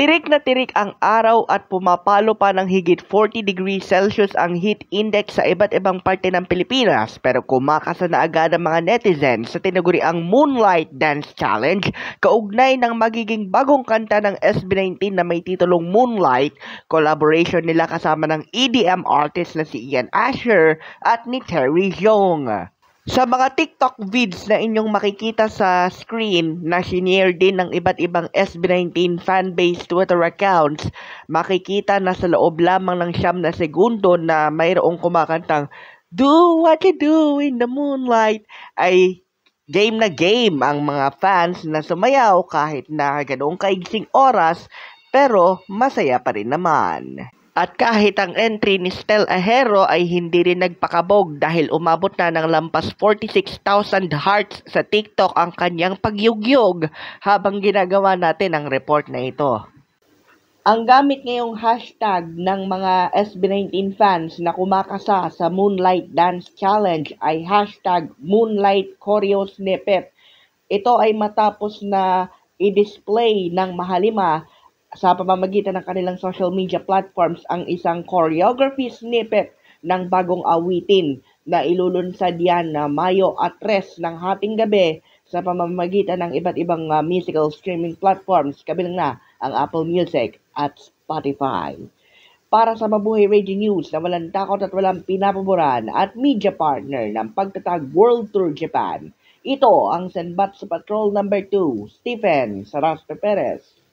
Tirik na tirik ang araw at pumapalo pa ng higit 40 degrees Celsius ang heat index sa iba't ibang parte ng Pilipinas pero kumakasa na agad ang mga netizens sa tinaguriang Moonlight Dance Challenge kaugnay ng magiging bagong kanta ng SB19 na may titulong Moonlight collaboration nila kasama ng EDM artist na si Ian Asher at ni Terry Young. Sa mga TikTok vids na inyong makikita sa screen na shinare din ng iba't ibang SB19 fanbase Twitter accounts, makikita na sa loob lamang ng siyam na segundo na mayroong kumakantang Do what you do in the moonlight ay game na game ang mga fans na sumayaw kahit na ganoong kaigsing oras pero masaya pa rin naman. At kahit ang entry ni Stel Ajero ay hindi rin nagpakabog dahil umabot na ng lampas 46,000 hearts sa TikTok ang kanyang pagyugyog habang ginagawa natin ang report na ito. Ang gamit ngayong hashtag ng mga SB19 fans na kumakasa sa Moonlight Dance Challenge ay hashtag Moonlight Choreo Snippet. Ito ay matapos na i-display ng mahalima sa pamamagitan ng kanilang social media platforms ang isang choreography snippet ng bagong awitin na ilulunsad yan na Mayo at Tres ng hating gabi sa pamamagitan ng iba't ibang ah, musical streaming platforms kabilang na ang Apple Music at Spotify. Para sa Mabuhay Radio News na walang takot at walang pinapaboran at media partner ng pagtatag World Tour Japan, ito ang Senbatsu Patrol Number no. 2, Stephen Saraspe Perez.